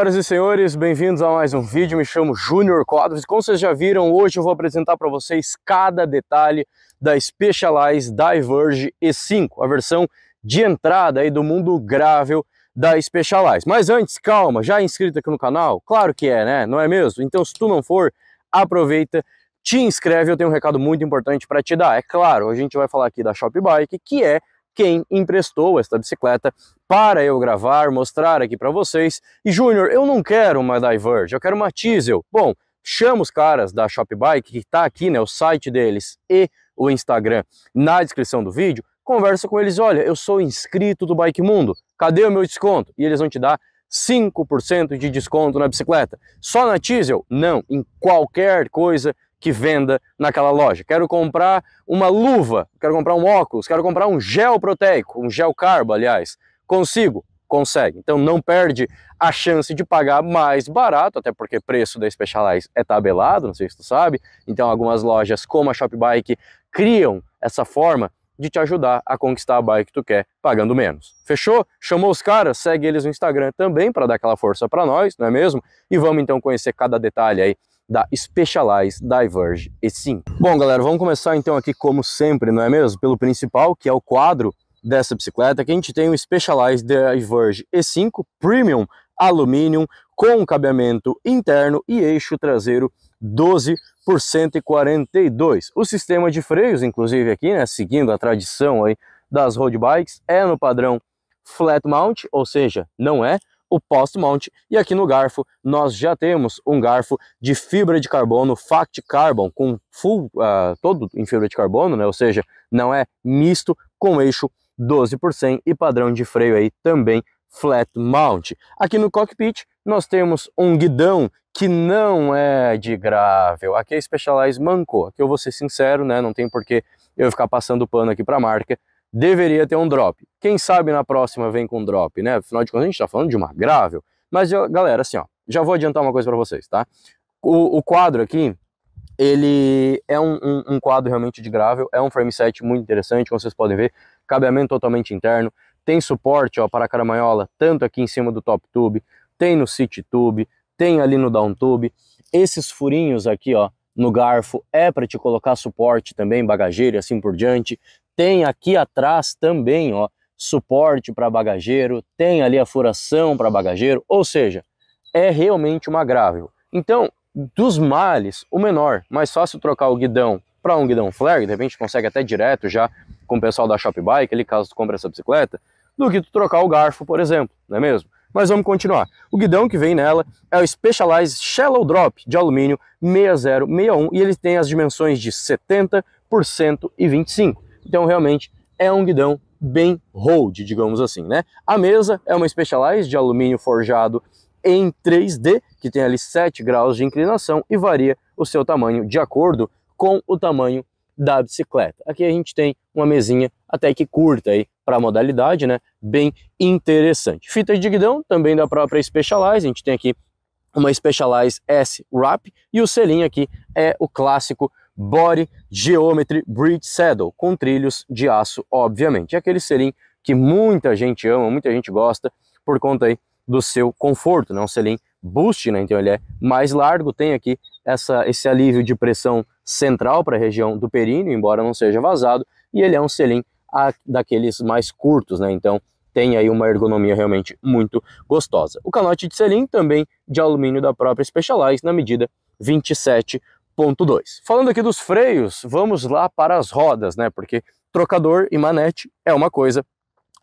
Senhoras e senhores, bem-vindos a mais um vídeo. Me chamo Júnior Quadros. como vocês já viram, hoje eu vou apresentar para vocês cada detalhe da Specialized Diverge E5, a versão de entrada aí do mundo grável da Specialized. Mas antes, calma, já é inscrito aqui no canal? Claro que é, né? Não é mesmo? Então, se tu não for, aproveita, te inscreve, eu tenho um recado muito importante para te dar. É claro, a gente vai falar aqui da Shop Bike, que é quem emprestou esta bicicleta para eu gravar, mostrar aqui para vocês. E Júnior, eu não quero uma Diverge, eu quero uma Diesel. Bom, chama os caras da Shop Bike, que está aqui, né, o site deles e o Instagram na descrição do vídeo, conversa com eles, olha, eu sou inscrito do Bike Mundo, cadê o meu desconto? E eles vão te dar 5% de desconto na bicicleta. Só na Diesel? Não, em qualquer coisa que venda naquela loja. Quero comprar uma luva, quero comprar um óculos, quero comprar um gel proteico, um gel carbo, aliás. Consigo? Consegue. Então não perde a chance de pagar mais barato, até porque o preço da Specialized é tabelado, não sei se tu sabe. Então algumas lojas como a Shopbike criam essa forma de te ajudar a conquistar a bike que tu quer pagando menos. Fechou? Chamou os caras? Segue eles no Instagram também para dar aquela força para nós, não é mesmo? E vamos então conhecer cada detalhe aí da Specialized, Diverge e Sim. Bom, galera, vamos começar então aqui como sempre, não é mesmo? Pelo principal, que é o quadro dessa bicicleta, que a gente tem o Specialized Diverge E5 Premium Aluminium com cabeamento interno e eixo traseiro 12 por 142. O sistema de freios, inclusive aqui, né, seguindo a tradição aí das road bikes, é no padrão flat mount, ou seja, não é o post-mount. E aqui no garfo nós já temos um garfo de fibra de carbono, fact carbon, com full, uh, todo em fibra de carbono, né? ou seja, não é misto, com eixo 12 por 100 e padrão de freio aí também flat mount. Aqui no cockpit nós temos um guidão que não é de grável. Aqui a é Specialized mancou. Aqui eu vou ser sincero, né? Não tem porquê eu ficar passando pano aqui para a marca deveria ter um drop. Quem sabe na próxima vem com drop, né? Afinal de contas, a gente está falando de uma grável. Mas, galera, assim, ó, já vou adiantar uma coisa para vocês, tá? O, o, quadro aqui, ele é um, um, um, quadro realmente de grável, é um frame set muito interessante, como vocês podem ver, cabeamento totalmente interno, tem suporte ó, para a caramaiola, tanto aqui em cima do top tube, tem no seat tube, tem ali no down tube, esses furinhos aqui, ó, no garfo é para te colocar suporte também, bagageiro e assim por diante tem aqui atrás também, ó, suporte para bagageiro, tem ali a furação para bagageiro, ou seja, é realmente uma grável. Então, dos males, o menor, mais fácil trocar o guidão para um guidão flare, de repente consegue até direto já com o pessoal da Shop Bike, ali caso tu compre essa bicicleta, do que tu trocar o garfo, por exemplo, não é mesmo? Mas vamos continuar. O guidão que vem nela é o Specialized Shallow Drop de alumínio 6061 e ele tem as dimensões de 70 por 100 e 25. Então, realmente, é um guidão bem hold, digamos assim, né? A mesa é uma Specialized de alumínio forjado em 3D, que tem ali 7 graus de inclinação e varia o seu tamanho de acordo com o tamanho da bicicleta. Aqui a gente tem uma mesinha até que curta aí para a modalidade, né? Bem interessante. Fita de guidão também da própria Specialized, a gente tem aqui uma Specialized S Wrap e o selinho aqui é o clássico Body Geometry Bridge Saddle, com trilhos de aço, obviamente. É aquele selim que muita gente ama, muita gente gosta, por conta aí do seu conforto, né? Um selim boost, né? Então ele é mais largo, tem aqui essa, esse alívio de pressão central para a região do períneo, embora não seja vazado, e ele é um selim a, daqueles mais curtos, né? Então tem aí uma ergonomia realmente muito gostosa. O canote de selim também de alumínio da própria Specialized na medida 27 Ponto 2. Falando aqui dos freios, vamos lá para as rodas, né? Porque trocador e manete é uma coisa,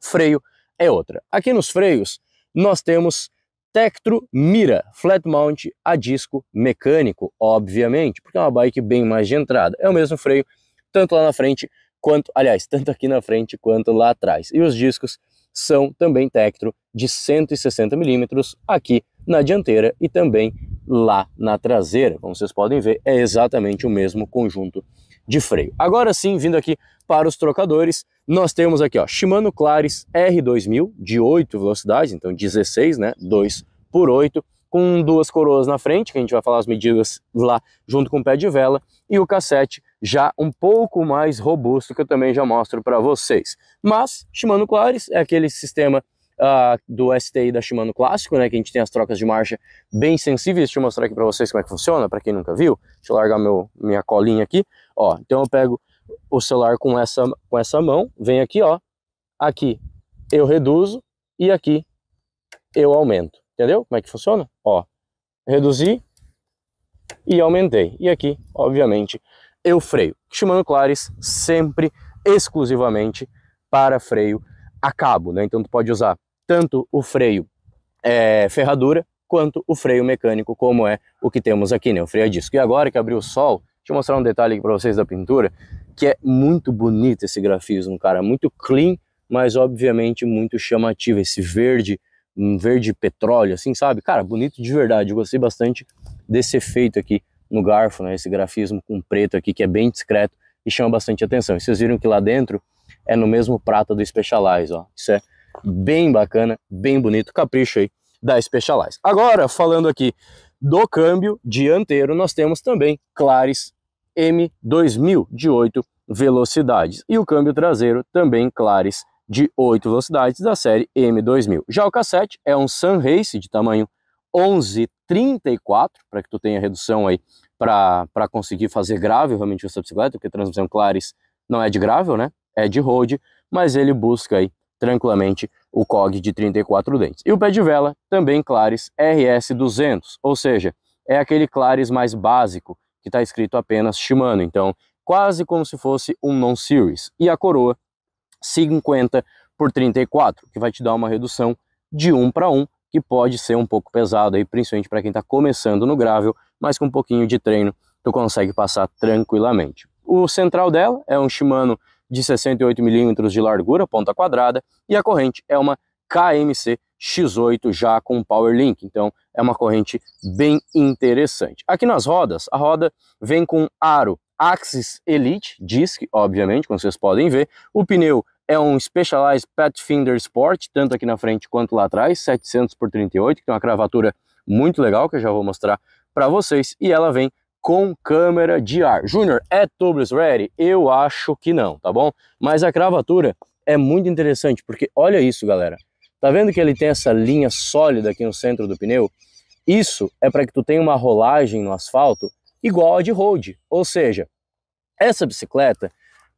freio é outra. Aqui nos freios, nós temos Tektro Mira, flat mount a disco mecânico, obviamente, porque é uma bike bem mais de entrada. É o mesmo freio, tanto lá na frente quanto, aliás, tanto aqui na frente quanto lá atrás. E os discos são também Tektro de 160 milímetros aqui na dianteira e também lá na traseira. Como vocês podem ver, é exatamente o mesmo conjunto de freio. Agora sim, vindo aqui para os trocadores, nós temos aqui ó, Shimano Claris R2000 de 8 velocidades, então 16, né, 2 por 8, com duas coroas na frente, que a gente vai falar as medidas lá junto com o pé de vela, e o cassete já um pouco mais robusto, que eu também já mostro para vocês. Mas Shimano Claris é aquele sistema uh, do STI da Shimano clássico, né, que a gente tem as trocas de marcha bem sensíveis. Deixa eu mostrar aqui para vocês como é que funciona, para quem nunca viu. Deixa eu largar meu, minha colinha aqui. Ó, então eu pego o celular com essa, com essa mão, vem aqui, ó, aqui eu reduzo e aqui eu aumento. Entendeu como é que funciona? Ó, reduzi e aumentei. E aqui, obviamente, eu freio. Shimano Clares sempre exclusivamente para freio a cabo, né? Então tu pode usar tanto o freio é, ferradura quanto o freio mecânico, como é o que temos aqui, né? O freio a disco. E agora que abriu o sol, deixa eu mostrar um detalhe aqui para vocês da pintura, que é muito bonito esse grafismo, cara, muito clean, mas obviamente muito chamativo, esse verde, um verde petróleo, assim, sabe? Cara, bonito de verdade, eu gostei bastante desse efeito aqui no garfo, né? Esse grafismo com preto aqui, que é bem discreto e chama bastante atenção. E vocês viram que lá dentro é no mesmo prata do Specialized, ó. Isso é bem bacana, bem bonito, capricho aí da Specialized. Agora, falando aqui do câmbio dianteiro, nós temos também Claris M2000 de 8 velocidades e o câmbio traseiro também Claris de 8 velocidades da série M2000. Já o cassete é um Sun Race de tamanho 11,34, para que tu tenha redução aí para conseguir fazer grave realmente essa bicicleta, porque a transmissão Claris não é de grável, né? É de road, mas ele busca aí tranquilamente o COG de 34 dentes. E o pé de vela também Clares RS200, ou seja, é aquele Clares mais básico que está escrito apenas Shimano, então quase como se fosse um non-series. E a coroa 50 por 34, que vai te dar uma redução de 1 para 1, que pode ser um pouco pesado aí, principalmente para quem está começando no gravel, mas com um pouquinho de treino tu consegue passar tranquilamente. O central dela é um Shimano de 68 milímetros de largura, ponta quadrada, e a corrente é uma KMC X8 já com Power Link então é uma corrente bem interessante. Aqui nas rodas, a roda vem com aro Axis Elite Disc, obviamente, como vocês podem ver, o pneu é um Specialized Pathfinder Sport, tanto aqui na frente quanto lá atrás, 700 por 38, que tem uma cravatura muito legal que eu já vou mostrar para vocês, e ela vem com câmera de ar. Júnior, é tubeless ready? Eu acho que não, tá bom? Mas a cravatura é muito interessante, porque olha isso, galera. Tá vendo que ele tem essa linha sólida aqui no centro do pneu? Isso é para que tu tenha uma rolagem no asfalto igual a de road. Ou seja, essa bicicleta,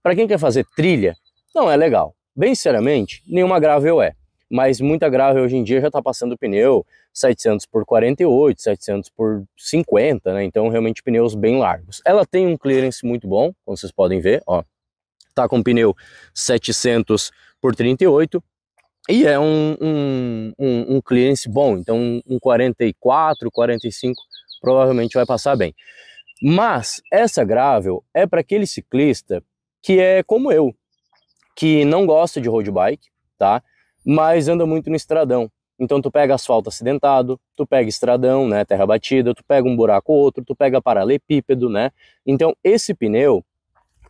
para quem quer fazer trilha, não é legal. Bem sinceramente, nenhuma gravel é mas muita grave hoje em dia já está passando pneu 700 por 48, 700 por 50, né? Então realmente pneus bem largos. Ela tem um clearance muito bom, como vocês podem ver, ó. Tá com pneu 700 por 38 e é um, um, um, um clearance bom, então um 44, 45 provavelmente vai passar bem. Mas essa gravel é para aquele ciclista que é como eu, que não gosta de road bike, tá? mas anda muito no estradão. Então tu pega asfalto acidentado, tu pega estradão, né, terra batida, tu pega um buraco ou outro, tu pega paralelepípedo, né? Então esse pneu,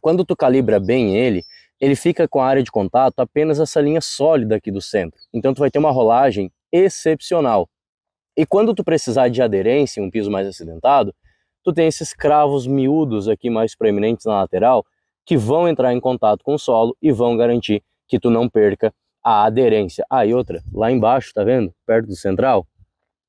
quando tu calibra bem ele, ele fica com a área de contato apenas essa linha sólida aqui do centro. Então tu vai ter uma rolagem excepcional. E quando tu precisar de aderência em um piso mais acidentado, tu tem esses cravos miúdos aqui mais proeminentes na lateral que vão entrar em contato com o solo e vão garantir que tu não perca a aderência. Ah, e outra, lá embaixo, tá vendo? Perto do central,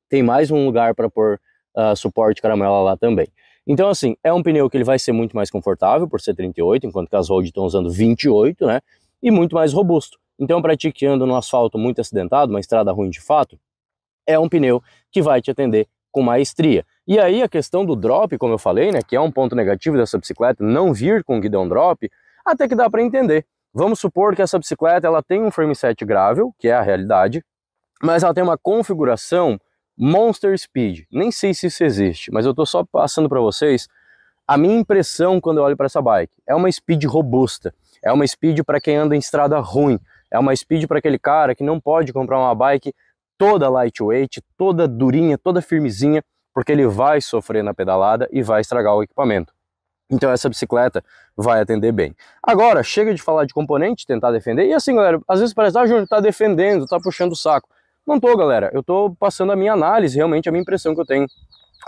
tem mais um lugar para pôr uh, suporte caramela lá também. Então, assim, é um pneu que ele vai ser muito mais confortável por ser 38, enquanto que as Road estão usando 28, né? E muito mais robusto. Então, para ti que anda no asfalto muito acidentado, uma estrada ruim de fato, é um pneu que vai te atender com maestria. E aí a questão do drop, como eu falei, né, que é um ponto negativo dessa bicicleta, não vir com guidão drop, até que dá para entender. Vamos supor que essa bicicleta ela tem um set gravel, que é a realidade, mas ela tem uma configuração Monster Speed. Nem sei se isso existe, mas eu estou só passando para vocês a minha impressão quando eu olho para essa bike. É uma speed robusta, é uma speed para quem anda em estrada ruim, é uma speed para aquele cara que não pode comprar uma bike toda lightweight, toda durinha, toda firmezinha, porque ele vai sofrer na pedalada e vai estragar o equipamento. Então essa bicicleta vai atender bem. Agora, chega de falar de componente, tentar defender. E assim, galera, às vezes parece, ah, Júnior, tá defendendo, tá puxando o saco. Não tô, galera. Eu tô passando a minha análise, realmente a minha impressão que eu tenho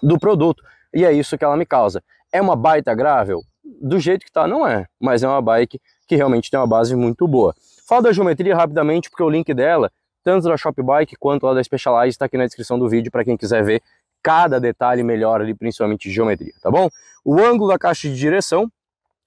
do produto. E é isso que ela me causa. É uma baita grável? Do jeito que tá, não é. Mas é uma bike que realmente tem uma base muito boa. Falo da geometria rapidamente, porque o link dela, tanto da Shop Bike quanto lá da Specialized, está aqui na descrição do vídeo para quem quiser ver cada detalhe melhora ali, principalmente geometria, tá bom? O ângulo da caixa de direção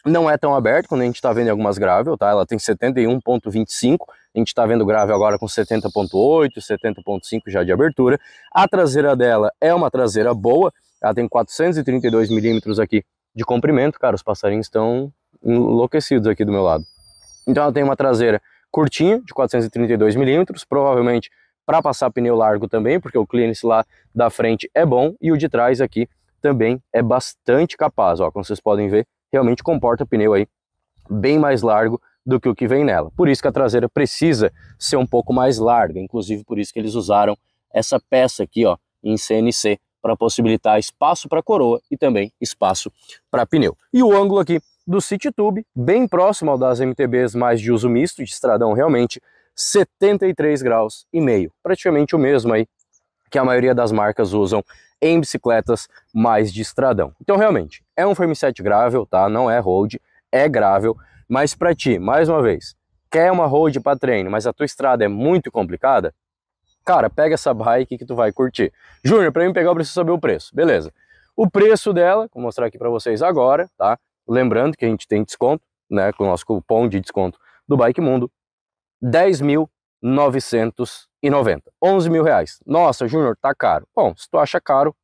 não é tão aberto quando a gente está vendo algumas gravel, tá? Ela tem 71.25, a gente está vendo gravel agora com 70.8, 70.5 já de abertura. A traseira dela é uma traseira boa, ela tem 432 milímetros aqui de comprimento, cara, os passarinhos estão enlouquecidos aqui do meu lado. Então ela tem uma traseira curtinha de 432 milímetros, provavelmente para passar pneu largo também, porque o clearance lá da frente é bom e o de trás aqui também é bastante capaz, ó, como vocês podem ver, realmente comporta pneu aí bem mais largo do que o que vem nela. Por isso que a traseira precisa ser um pouco mais larga, inclusive por isso que eles usaram essa peça aqui, ó, em CNC para possibilitar espaço para coroa e também espaço para pneu. E o ângulo aqui do City Tube, bem próximo ao das MTBs mais de uso misto, de estradão realmente, 73 graus e meio, praticamente o mesmo aí que a maioria das marcas usam em bicicletas mais de estradão. Então realmente é um firmset gravel, tá? Não é road, é gravel, mas para ti, mais uma vez, quer uma road para treino, mas a tua estrada é muito complicada, cara, pega essa bike que tu vai curtir. Júnior, para mim pegar eu preciso saber o preço. Beleza. O preço dela, vou mostrar aqui para vocês agora, tá? Lembrando que a gente tem desconto, né, com o nosso cupom de desconto do Bike Mundo, 10.990, 11 mil reais. Nossa, Júnior, tá caro. Bom, se tu acha caro,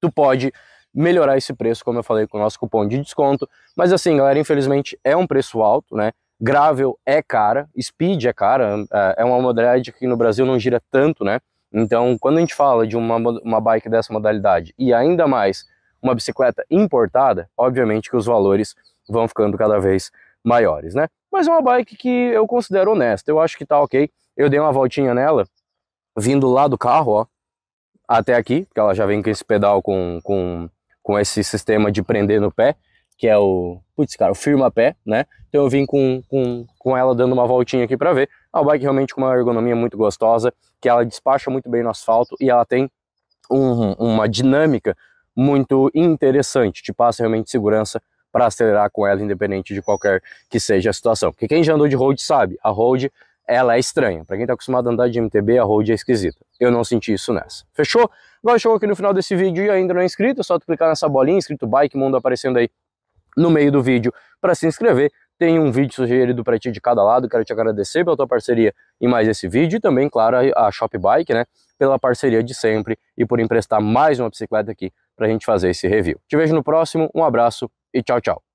tu pode melhorar esse preço, como eu falei, com o nosso cupom de desconto. Mas assim, galera, infelizmente é um preço alto, né? Gravel é cara, Speed é cara, é uma modalidade que no Brasil não gira tanto, né? Então, quando a gente fala de uma, uma bike dessa modalidade e ainda mais uma bicicleta importada, obviamente que os valores vão ficando cada vez maiores, né? Mas é uma bike que eu considero honesta, eu acho que tá ok. Eu dei uma voltinha nela, vindo lá do carro, ó, até aqui, porque ela já vem com esse pedal com, com, com esse sistema de prender no pé, que é o, putz, cara, o firma-pé, né? Então eu vim com, com, com ela dando uma voltinha aqui para ver. A é uma bike realmente com uma ergonomia muito gostosa, que ela despacha muito bem no asfalto e ela tem um, uma dinâmica muito interessante, te passa realmente segurança para acelerar com ela, independente de qualquer que seja a situação. Porque quem já andou de road sabe, a road ela é estranha. Para quem está acostumado a andar de MTB, a road é esquisita. Eu não senti isso nessa. Fechou? Agora chegou aqui no final desse vídeo e ainda não é inscrito, é só tu clicar nessa bolinha, inscrito Bike Mundo aparecendo aí no meio do vídeo para se inscrever. Tem um vídeo sugerido para ti de cada lado, quero te agradecer pela tua parceria em mais esse vídeo e também, claro, a Shop Bike, né, pela parceria de sempre e por emprestar mais uma bicicleta aqui para a gente fazer esse review. Te vejo no próximo, um abraço e tchau, tchau.